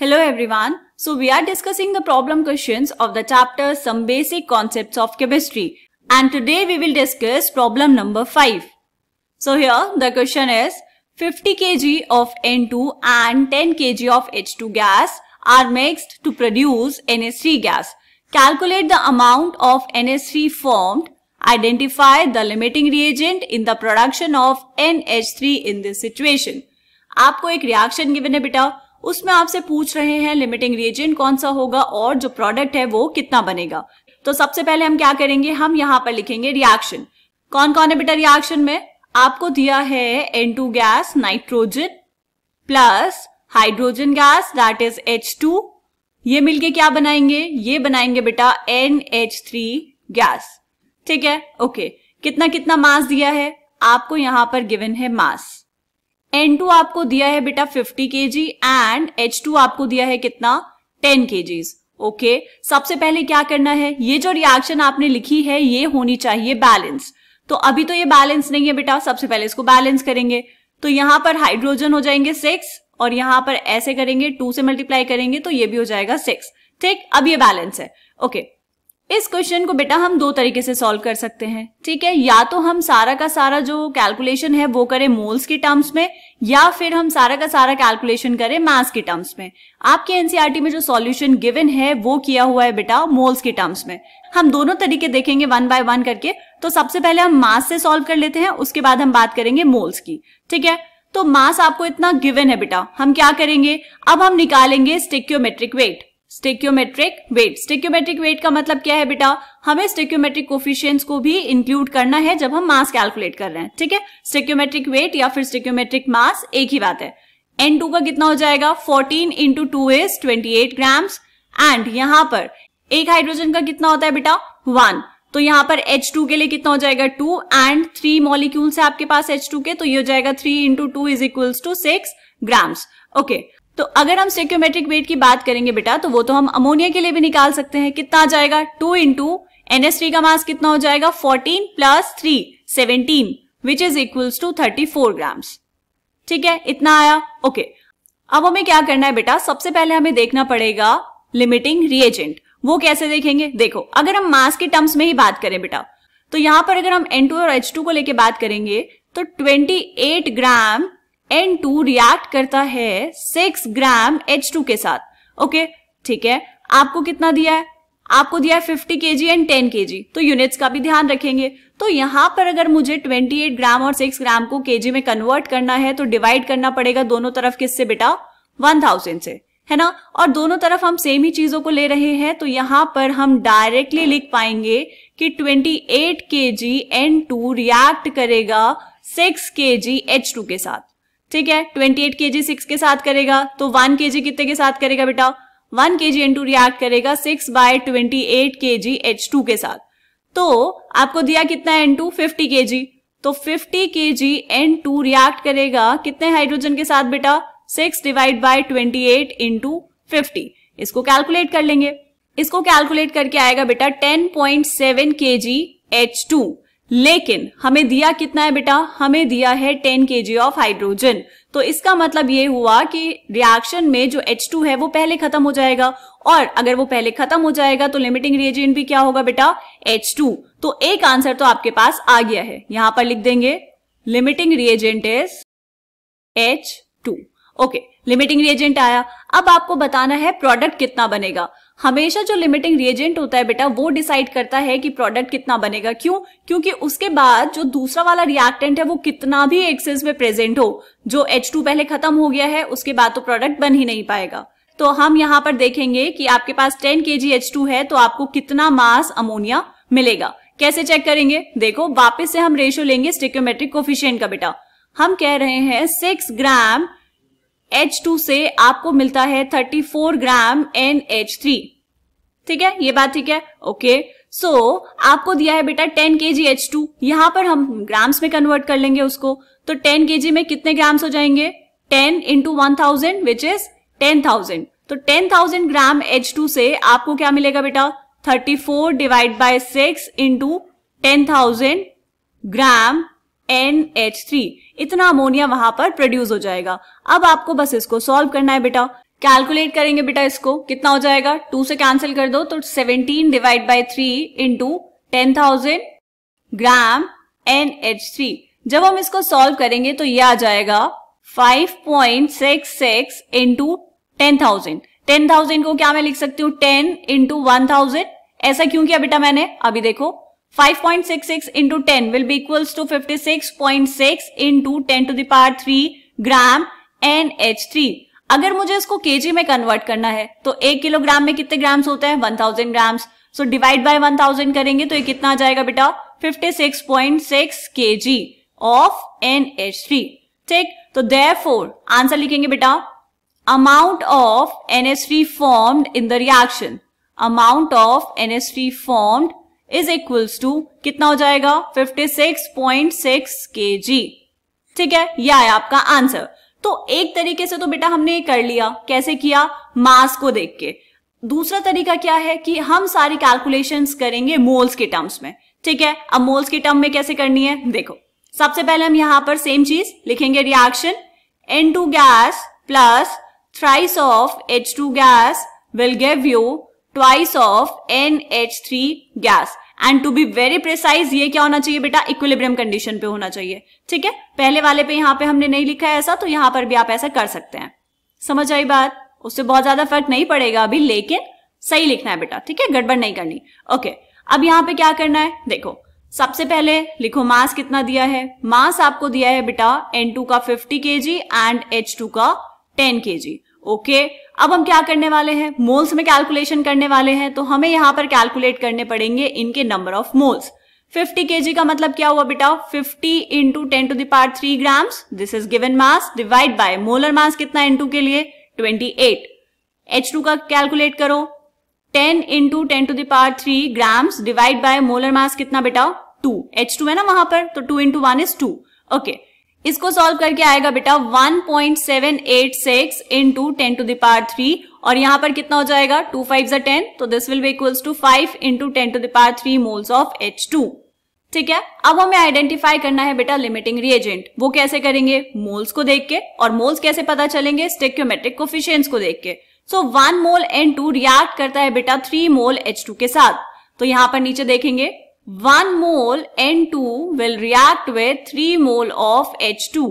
Hello everyone. So we are discussing the problem questions of the chapter Some Basic Concepts of Chemistry. And today we will discuss problem number 5. So here the question is 50 kg of N2 and 10 kg of H2 gas are mixed to produce NH3 gas. Calculate the amount of NH3 formed. Identify the limiting reagent in the production of NH3 in this situation. आपको एक reaction given है बेटा उसमें आपसे पूछ रहे हैं limiting reagent कौन सा होगा और जो प्रोडक्ट है वो कितना बनेगा तो सबसे पहले हम क्या करेंगे हम यहाँ पर लिखेंगे रिएक्शन कौन कौन है बेटा रिएक्शन में आपको दिया है N two gas nitrogen plus hydrogen gas that is H two ये मिलके क्या बनाएंगे ये बनाएंगे बेटा एन एच थ्री गैस ठीक है ओके कितना कितना मास दिया है आपको यहां पर गिवन है मास N2 आपको दिया है बेटा 50 के जी एंड H2 आपको दिया है कितना 10 के जी ओके सबसे पहले क्या करना है ये जो रिएक्शन आपने लिखी है ये होनी चाहिए बैलेंस तो अभी तो ये बैलेंस नहीं है बेटा सबसे पहले इसको बैलेंस करेंगे तो यहां पर हाइड्रोजन हो जाएंगे सिक्स और यहां पर ऐसे करेंगे टू से मल्टीप्लाई करेंगे तो ये भी हो जाएगा सिक्स ठीक अब ये बैलेंस है ओके okay. इस क्वेश्चन को बेटा हम दो तरीके से सॉल्व कर सकते हैं ठीक है या तो हम सारा का सारा जो कैलकुलेशन है वो करें मोल्स के टर्म्स में या फिर हम सारा का सारा कैलकुलेशन करें मास के टर्म्स में आपके एनसीईआरटी e में जो सॉल्यूशन गिवन है वो किया हुआ है बेटा मोल्स के टर्म्स में हम दोनों तरीके देखेंगे वन बाय वन करके तो सबसे पहले हम मास से सॉल्व कर लेते हैं उसके बाद हम बात करेंगे मोल्स की ठीक है तो मास आपको इतना गिवन है बेटा हम क्या करेंगे अब हम निकालेंगे stoichiometric weight stoichiometric weight stoichiometric weight का मतलब क्या है बेटा हमें स्टेक्योमेट्रिक कोफिशियंट को भी इंक्लूड करना है जब हम मास कैलकुलेट कर रहे हैं ठीक है स्टेक्योमेट्रिक वेट या फिर स्टेक्योमेट्रिक मास एक ही बात है एन टू का कितना हो जाएगा fourteen into two is twenty eight grams and यहाँ पर एक हाइड्रोजन का कितना होता है बेटा वन तो यहाँ पर H2 के लिए कितना हो जाएगा टू एंड थ्री मॉलिक्यूल्स है आपके पास H2 के तो ये हो जाएगा three into two is equals to six grams okay तो अगर हम स्टेक्योमेट्रिक वेट की बात करेंगे बेटा तो वो तो हम अमोनिया के लिए भी निकाल सकते हैं कितना आ जाएगा टू इंटू एनएस का मास कितना हो जाएगा fourteen plus three seventeen which is equals to thirty four grams ठीक है इतना आया ओके okay. अब हमें क्या करना है बेटा सबसे पहले हमें देखना पड़ेगा लिमिटिंग रिएजेंट वो कैसे देखेंगे देखो अगर हम मास के टर्म्स में ही बात करें बेटा तो यहां पर अगर हम N2 और H2 को लेके बात करेंगे तो 28 ग्राम एन टू रिएक्ट करता है सिक्स ग्राम एच टू के साथ ओके ठीक है आपको कितना दिया है आपको दिया है fifty K ji and ten K जी तो यूनिट्स का भी ध्यान रखेंगे तो यहां पर अगर मुझे ट्वेंटी एट ग्राम और सिक्स ग्राम को के जी में कन्वर्ट करना है तो डिवाइड करना पड़ेगा दोनों तरफ किससे बेटा वन थाउजेंड से है ना और दोनों तरफ हम सेम ही चीजों को ले रहे हैं तो यहां पर हम डायरेक्टली लिख पाएंगे कि 28 के जी एन टू रिएक्ट करेगा 6 के जी एच टू के साथ ठीक है 28 एट के जी सिक्स के साथ करेगा तो 1 के जी कितने के साथ करेगा बेटा 1 के जी टू रिएक्ट करेगा 6 बाय ट्वेंटी एट के जी एच टू के साथ तो आपको दिया कितना एन टू फिफ्टी के जी तो 50 K G N to react करेगा कितने हाइड्रोजन के साथ बेटा 6 divide by 28 eight into fifty इसको कैलकुलेट कर लेंगे इसको कैलकुलेट करके आएगा बेटा 10.7 पॉइंट सेवन के जी एच टू लेकिन हमें दिया कितना है बेटा हमें दिया है 10 के ऑफ हाइड्रोजन तो इसका मतलब ये हुआ कि रिएक्शन में जो H2 है वो पहले खत्म हो जाएगा और अगर वो पहले खत्म हो जाएगा तो लिमिटिंग रिएजेंट भी क्या होगा बेटा H2 तो एक आंसर तो आपके पास आ गया है यहां पर लिख देंगे limiting reagent is two okay limiting reagent आया अब आपको बताना है प्रोडक्ट कितना बनेगा हमेशा जो लिमिटिंग रिएजेंट होता है बेटा वो डिसाइड करता है कि प्रोडक्ट कितना बनेगा क्यों क्योंकि उसके बाद जो दूसरा वाला रिएक्टेंट है वो कितना भी एक्सेस में प्रेजेंट हो जो H2 पहले खत्म हो गया है उसके बाद तो प्रोडक्ट बन ही नहीं पाएगा तो हम यहाँ पर देखेंगे कि आपके पास 10 के जी एच है तो आपको कितना मास अमोनिया मिलेगा कैसे चेक करेंगे देखो वापस से हम रेशियो लेंगे स्टिक्योमेट्रिक कोफिशियंट का बेटा हम कह रहे हैं सिक्स ग्राम एच टू से आपको मिलता है थर्टी फोर ग्राम थ्री ठीक है ये बात ठीक है ओके सो so, आपको दिया है बेटा टेन के जी एच टू यहां पर हम ग्राम्स में कन्वर्ट कर लेंगे उसको तो टेन के जी में कितने ग्राम्स हो जाएंगे ten into one thousand which is ten thousand तो ten thousand gram H two से आपको क्या मिलेगा बेटा thirty four divide by six into ten thousand gram NH3 इतना अमोनिया वहां पर प्रोड्यूस हो जाएगा अब आपको बस इसको सॉल्व करना है बेटा कैलकुलेट करेंगे बेटा इसको कितना हो जाएगा टू से कैंसिल कर दो तो seventeen divide by three into ten thousand gram NH3 जब हम इसको सॉल्व करेंगे तो ये आ जाएगा 5.66 point six six into ten thousand ten thousand को क्या मैं लिख सकती हूँ टेन इंटू वन थाउजेंड ऐसा क्यों किया बेटा मैंने अभी देखो 5.66 into 10 will be equals to 56.6 into 10 to the power 3 gram NH3. अगर मुझे इसको kg में कन्वर्ट करना है तो एक किलोग्राम में कितने ग्राम्स होते हैं 1000 ग्राम्स सो डिवाइड बाय 1000 करेंगे तो ये कितना आ जाएगा बेटा 56.6 केजी ऑफ NH3. ठीक तो देयरफॉर आंसर लिखेंगे बेटा amount of NH3 formed in the reaction. Amount of NH3 formed is equals to कितना हो जाएगा 56.6 पॉइंट ठीक है यह है आपका आंसर तो एक तरीके से तो बेटा हमने ये कर लिया कैसे किया मास को देख के दूसरा तरीका क्या है कि हम सारी कैलकुलेशंस करेंगे मोल्स के टर्म्स में ठीक है अब मोल्स के टर्म में कैसे करनी है देखो सबसे पहले हम यहां पर सेम चीज लिखेंगे reaction N two gas plus thrice of H two gas will give you twice of N H three gas and to be very precise ये क्या होना चाहिए बेटा इक्विलिब्रियम कंडीशन पे होना चाहिए ठीक है पहले वाले पे यहाँ पे हमने नहीं लिखा है ऐसा तो यहाँ पर भी आप ऐसा कर सकते हैं समझ आई बात उससे बहुत ज्यादा फर्क नहीं पड़ेगा अभी लेकिन सही लिखना है बेटा ठीक है गड़बड़ नहीं करनी ओके अब यहाँ पे क्या करना है देखो सबसे पहले लिखो मास कितना दिया है मास आपको दिया है बेटा N2 का 50 kg एंड H2 का 10 kg ओके अब हम क्या करने वाले हैं मोल्स में कैलकुलेशन करने वाले हैं तो हमें यहां पर कैलकुलेट करने पड़ेंगे इनके नंबर ऑफ मोल्स 50 kg का मतलब क्या हुआ बेटा 50 into ten to the power three grams this is given mass divide by molar mass कितना एन के लिए 28 H2 का कैलकुलेट करो 10 into ten to the power three grams divide by molar mass कितना बेटा 2 H2 है ना वहां पर तो 2 into one is two okay इसको सॉल्व करके आएगा बेटा 1.786 to ten to the power three और यहां पर कितना हो जाएगा टू फाइव जा टेन तो this will be equals to five into ten to the power three moles of H two ठीक है अब हमें आइडेंटिफाई करना है बेटा लिमिटिंग रिएजेंट वो कैसे करेंगे मोल्स को देख के और मोल्स कैसे पता चलेंगे स्टेक्योमेट्रिक कोफिशियंस को देख के so one mole N two react करता है बेटा थ्री मोल एच टू के साथ तो यहां पर नीचे देखेंगे one mole N two will react with three mole of H two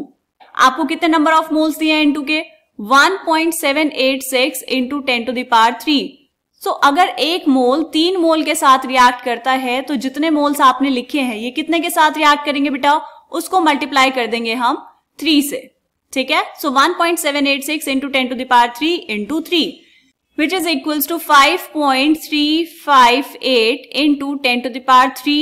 आपको कितने नंबर ऑफ मोल्स दिए हैं एन टू के 1.786 point seven eight six into ten to the power three so अगर एक मोल तीन मोल के साथ रिएक्ट करता है तो जितने मोल्स आपने लिखे हैं ये कितने के साथ रिएक्ट करेंगे बेटा उसको मल्टीप्लाई कर देंगे हम थ्री से ठीक है so one point seven eight six into ten to the power three into three which is equals to 5.358 into 10 to the power 3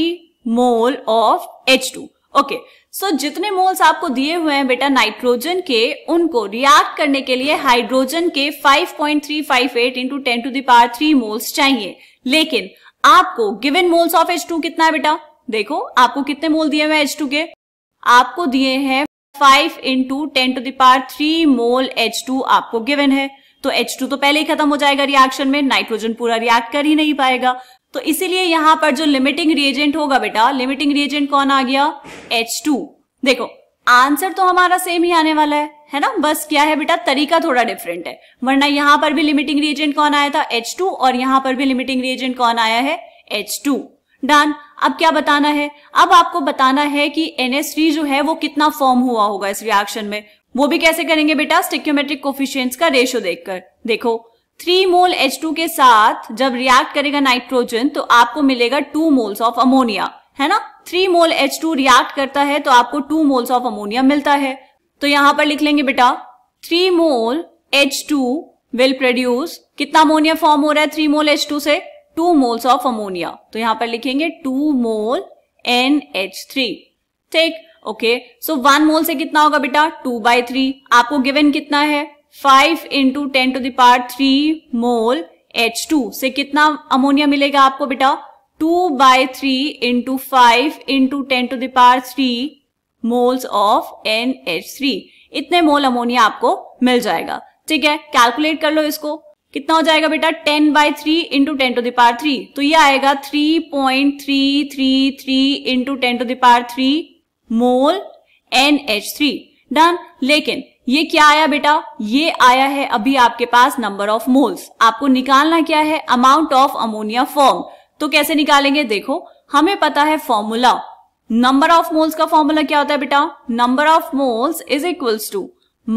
mole of H2. Okay okay, so so जितने मोल्स आपको दिए हुए हैं बेटा नाइट्रोजन के उनको रिएक्ट करने के लिए हाइड्रोजन के 5.358 into ten to the power three moles चाहिए लेकिन आपको गिवन मोल्स ऑफ H2 कितना है बेटा देखो आपको कितने मोल दिए हुए H2 के आपको दिए हैं 5 into ten to the power three mole H2 आपको गिवन है तो H2 तो पहले ही खत्म हो जाएगा रिएक्शन में नाइट्रोजन पूरा रिएक्ट कर ही नहीं पाएगा तो इसीलिए यहां पर जो लिमिटिंग रिएजेंट होगा बेटा लिमिटिंग रिएजेंट कौन आ गया एच देखो आंसर तो हमारा सेम ही आने वाला है है ना बस क्या है बेटा तरीका थोड़ा डिफरेंट है वरना यहां पर भी लिमिटिंग रिएजेंट कौन आया था H2 और यहां पर भी लिमिटिंग रिएजेंट कौन आया है H2 टू डन अब क्या बताना है अब आपको बताना है कि NH3 जो है वो कितना फॉर्म हुआ होगा इस रिएक्शन में वो भी कैसे करेंगे बेटा स्टिक्योमेट्रिक कोफिशियंट का रेशियो देखकर देखो थ्री मोल एच टू के साथ जब रिएक्ट करेगा नाइट्रोजन तो आपको मिलेगा टू मोल्स ऑफ अमोनिया है ना three mole H two react करता है तो आपको टू मोल्स ऑफ अमोनिया मिलता है तो यहां पर लिख लेंगे बेटा three mole H two will produce कितना अमोनिया फॉर्म हो रहा है थ्री मोल एच टू से टू मोल्स ऑफ अमोनिया तो यहां पर लिखेंगे two mole N H three ठीक ओके सो वन मोल से कितना होगा बेटा टू बाई थ्री आपको गिवन कितना है five into ten to the power three mole H two से कितना अमोनिया मिलेगा आपको बेटा two by three into five into ten to the power three moles of N H three इतने मोल अमोनिया आपको मिल जाएगा ठीक है कैलकुलेट कर लो इसको कितना हो जाएगा बेटा ten by three into ten to the power three तो ये आएगा three point three three three into ten to the power three mole N H three done लेकिन ये क्या आया बेटा ये आया है अभी आपके पास नंबर ऑफ मोल्स आपको निकालना क्या है अमाउंट ऑफ अमोनिया फॉर्म तो कैसे निकालेंगे देखो हमें पता है फॉर्मूला नंबर ऑफ मोल्स का फॉर्मूला क्या होता है बेटा number of moles is equals to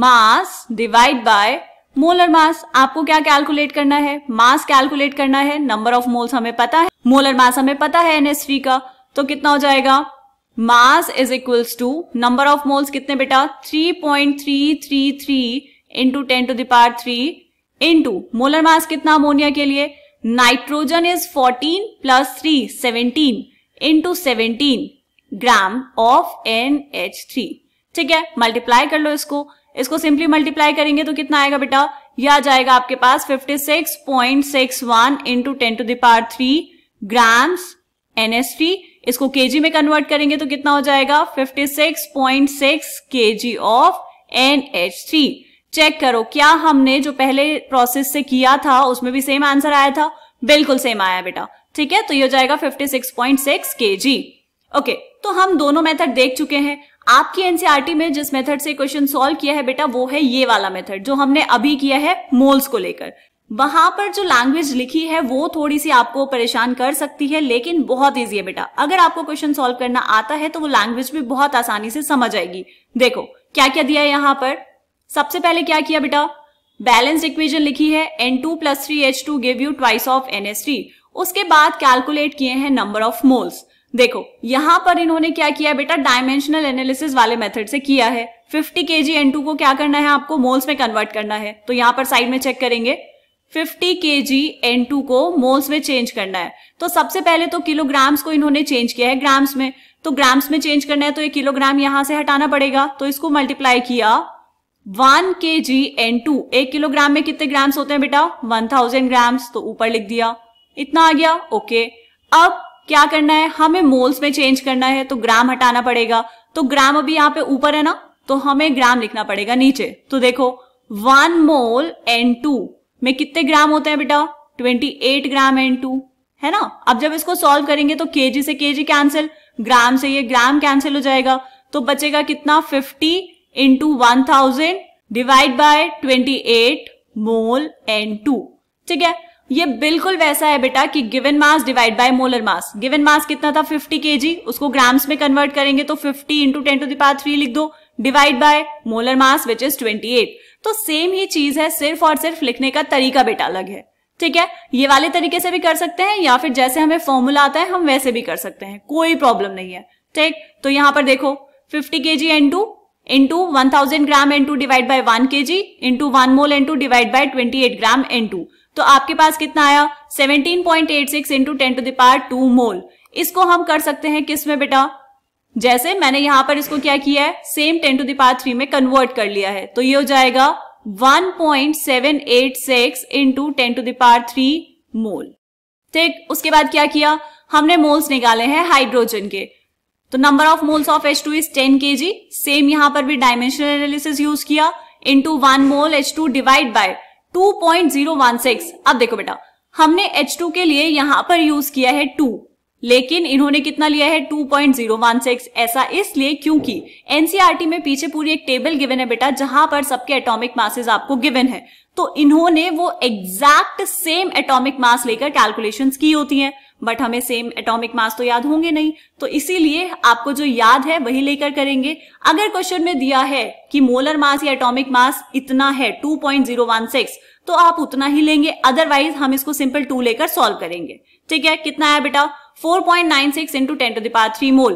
mass divide by molar mass आपको क्या कैलकुलेट करना है मास कैलकुलेट करना है नंबर ऑफ मोल्स हमें पता है मोलर मास हमें पता है एनएस का तो कितना हो जाएगा mass is equals to number of moles कितने बेटा 3.333 point three three three into ten to the power three into molar mass कितना अमोनिया के लिए nitrogen is 14 plus three seventeen into seventeen gram of N H three ठीक है multiply कर लो इसको इसको सिंपली मल्टीप्लाई करेंगे तो कितना आएगा बेटा यह आ जाएगा आपके पास 56.61 six point six one into ten to the power three grams NS three इसको केजी में कन्वर्ट करेंगे तो कितना हो जाएगा 56.6 केजी ऑफ NH3 चेक करो क्या हमने जो पहले प्रोसेस से किया था उसमें भी सेम आंसर आया था बिल्कुल सेम आया बेटा ठीक है तो ये हो जाएगा 56.6 केजी ओके तो हम दोनों मेथड देख चुके हैं आपकी एनसीआरटी e में जिस मेथड से क्वेश्चन सॉल्व किया है बेटा वो है ये वाला मेथड जो हमने अभी किया है मोल्स को लेकर वहां पर जो लैंग्वेज लिखी है वो थोड़ी सी आपको परेशान कर सकती है लेकिन बहुत ईजी है बेटा अगर आपको क्वेश्चन सॉल्व करना आता है तो वो लैंग्वेज भी बहुत आसानी से समझ आएगी देखो क्या क्या दिया है यहां पर सबसे पहले क्या किया बेटा बैलेंस इक्वेशन लिखी है N two plus three H two give you twice of N S three उसके बाद कैलकुलेट किए हैं नंबर ऑफ मोल्स देखो यहां पर इन्होंने क्या किया बेटा डायमेंशनल एनालिसिस वाले मेथड से किया है 50 के जी एन टू को क्या करना है आपको मोल्स में कन्वर्ट करना है तो यहां पर साइड में चेक करेंगे 50 के जी एन टू को मोल्स में चेंज करना है तो सबसे पहले तो किलोग्राम्स को इन्होंने चेंज किया है ग्राम्स में तो ग्राम्स में चेंज करना है तो ये किलोग्राम यहां से हटाना पड़ेगा तो इसको मल्टीप्लाई किया one K G N two एक किलोग्राम में कितने ग्राम्स होते हैं बेटा वन थाउजेंड ग्राम्स तो ऊपर लिख दिया इतना आ गया ओके अब क्या करना है हमें मोल्स में चेंज करना है तो ग्राम हटाना पड़ेगा तो ग्राम अभी यहाँ पे ऊपर है ना तो हमें ग्राम लिखना पड़ेगा नीचे तो देखो वन मोल एन टू में कितने ग्राम होते हैं बेटा 28 ग्राम एन टू है ना अब जब इसको सॉल्व करेंगे तो जी से जी कैंसिल ग्राम से ये ग्राम कैंसिल हो जाएगा तो बचेगा कितना 50 into one thousand divide by 28 mole N two ठीक है ये बिल्कुल वैसा है बेटा कि given mass divide by molar mass given mass कितना था 50 जी उसको ग्राम्स में कन्वर्ट करेंगे तो 50 into ten to the power three लिख दो divide by molar mass which is 28 तो सेम ही चीज है सिर्फ और सिर्फ लिखने का तरीका बेटा अलग है ठीक है ये वाले तरीके से भी कर सकते हैं या फिर जैसे हमें फॉर्मूला आता है हम वैसे भी कर सकते हैं कोई प्रॉब्लम नहीं है ठीक तो यहां पर देखो fifty K G N two into one thousand gram N two divide by one K G into one mole N two divide by twenty eight gram N two तो आपके पास कितना आया seventeen point eight six into ten to the power two mole इसको हम कर सकते हैं किस में बेटा जैसे मैंने यहां पर इसको क्या किया है same ten to the power three में कन्वर्ट कर लिया है तो ये हो जाएगा 1.786 point seven eight six into ten to the power three mole ठीक उसके बाद क्या किया हमने मोल्स निकाले हैं हाइड्रोजन के तो number of moles of H two is ten K G same यहां पर भी डायमेंशनल एनालिसिस यूज किया into one mole H two divide by two point zero one six अब देखो बेटा हमने एच टू के लिए यहां पर यूज किया है टू लेकिन इन्होंने कितना लिया है 2.016 ऐसा इसलिए क्योंकि एनसीईआरटी e में पीछे पूरी एक टेबल गिवन है बेटा जहां पर सबके एटॉमिक मासेस आपको गिवन है तो इन्होंने वो एग्जैक्ट सेम एटॉमिक मास लेकर कैलकुलेशंस की होती हैं बट हमें सेम एटॉमिक मास तो याद होंगे नहीं तो इसीलिए आपको जो याद है वही लेकर करेंगे अगर क्वेश्चन में दिया है कि मोलर मास या एटॉमिक मास इतना है 2.016 तो आप उतना ही लेंगे अदरवाइज हम इसको सिंपल टू लेकर सॉल्व करेंगे ठीक है कितना आया बेटा 4.96 point nine six into ten to the power three mole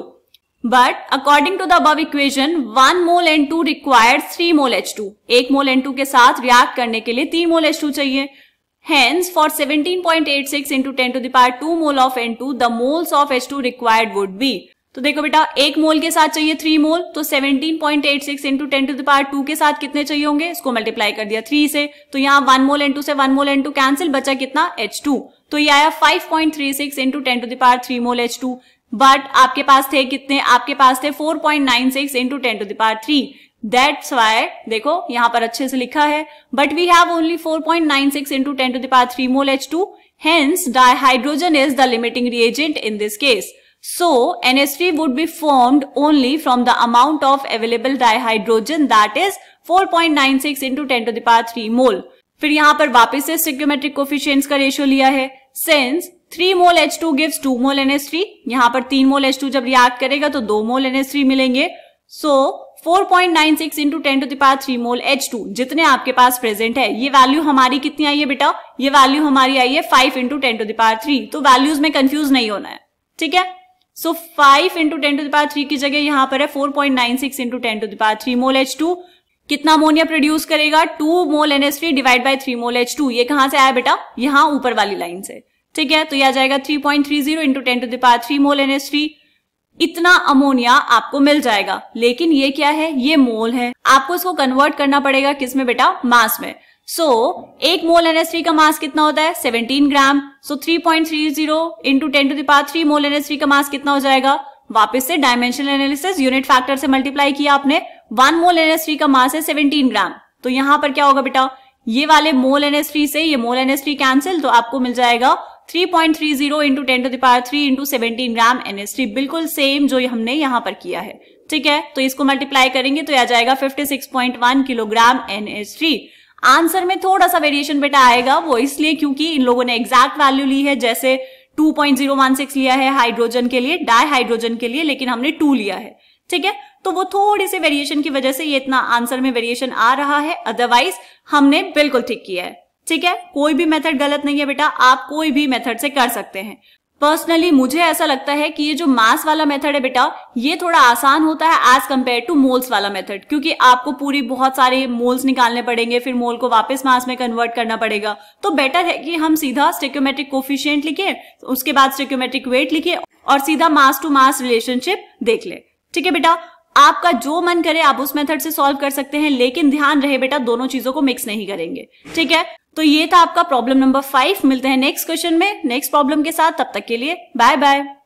but according to the अब equation one mole N two require three mole H two एक मोल एन टू के साथ रिएक्ट करने के लिए तीन मोल एच टू चाहिए hence for seventeen point eight six into ten to the power two mole of N two the moles of H two required would be तो देखो बेटा एक मोल के साथ चाहिए थ्री मोल तो 17.86 point eight six into ten to the power two के साथ कितने चाहिए होंगे इसको मल्टीप्लाई कर दिया थ्री से तो यहाँ वन मोल एंटू से वन मोल एंटू कैंसिल बचा कितना एच टू तो ये आया 5.36 point three six into ten to the power three mole H two but आपके पास थे कितने आपके पास थे 4.96 point nine six into ten to the power three that's why देखो यहाँ पर अच्छे से लिखा है but we have only 4.96 point nine six into ten to the power three mole H two hence hydrogen is the limiting reagent in this case So NH3 would be formed only from the amount of available dihydrogen that is 4.96 into 10 to the power 3 mole फिर यहाँ पर वापस से स्टिग्योमेट्रिक coefficients का ratio लिया है since 3 मोल H2 gives 2 मोल NH3 यहाँ पर 3 मोल H2 जब रिएक्ट करेगा तो 2 मोल थ्री मिलेंगे so so, 4.96 into ten to the power three mole H2 जितने आपके पास प्रेजेंट है ये वैल्यू हमारी कितनी आई है बेटा ये वैल्यू हमारी आई है 5 into ten to the power three तो वैल्यूज में कंफ्यूज नहीं होना है ठीक है so five into ten to the power three की जगह यहां पर है four point nine six into ten to the power three mole H two कितना अमोनिया प्रोड्यूस करेगा two mole N S three divide by three mole H two ये कहां से आया बेटा यहां ऊपर वाली लाइन से ठीक है तो यह आ जाएगा three point three zero into ten to the power three mole N S three इतना अमोनिया आपको मिल जाएगा लेकिन ये क्या है ये मोल है आपको इसको कन्वर्ट करना पड़ेगा किस में बेटा मास में सो so, एक मोल एनएस का मास कितना होता है 17 gram so so, zero into ten to the power three mole NS का मास कितना हो जाएगा वापस से डायमेंशनल एनालिसिस यूनिट फैक्टर से मल्टीप्लाई किया आपने वन मोल एनएस का मास है 17 ग्राम तो यहां पर क्या होगा बेटा ये वाले मोल एनएस से ये मोल एनएस कैंसिल तो आपको मिल जाएगा 3.30 point three zero into ten to the power three into seventeen gram NST बिल्कुल सेम जो हमने यहां पर किया है ठीक है तो इसको मल्टीप्लाई करेंगे तो आ जाएगा 56.1 किलोग्राम एनएसटी आंसर में थोड़ा सा वेरिएशन बेटा आएगा वो इसलिए क्योंकि इन लोगों ने एग्जैक्ट वैल्यू ली है जैसे 2.016 लिया है हाइड्रोजन के लिए डाई हाइड्रोजन के लिए लेकिन हमने टू लिया है ठीक है तो वो थोड़ी से वेरिएशन की वजह से ये इतना आंसर में वेरिएशन आ रहा है अदरवाइज हमने बिल्कुल ठीक किया है ठीक है कोई भी मेथड गलत नहीं है बेटा आप कोई भी मेथड से कर सकते हैं पर्सनली मुझे ऐसा लगता है कि ये जो मास वाला मेथड है बेटा ये थोड़ा आसान होता है एज कंपेयर टू मोल्स वाला मेथड क्योंकि आपको पूरी बहुत सारे मोल्स निकालने पड़ेंगे फिर मोल को वापस मास में कन्वर्ट करना पड़ेगा तो बेटर है कि हम सीधा स्टेक्योमेट्रिक कोफिशियंट लिखे उसके बाद स्टेक्योमेट्रिक वेट लिखे और सीधा मास टू मास रिलेशनशिप देख ले ठीक है बेटा आपका जो मन करे आप उस मेथड से सॉल्व कर सकते हैं लेकिन ध्यान रहे बेटा दोनों चीजों को मिक्स नहीं करेंगे ठीक है तो ये था आपका प्रॉब्लम नंबर फाइव मिलते हैं नेक्स्ट क्वेश्चन में नेक्स्ट प्रॉब्लम के साथ तब तक के लिए बाय बाय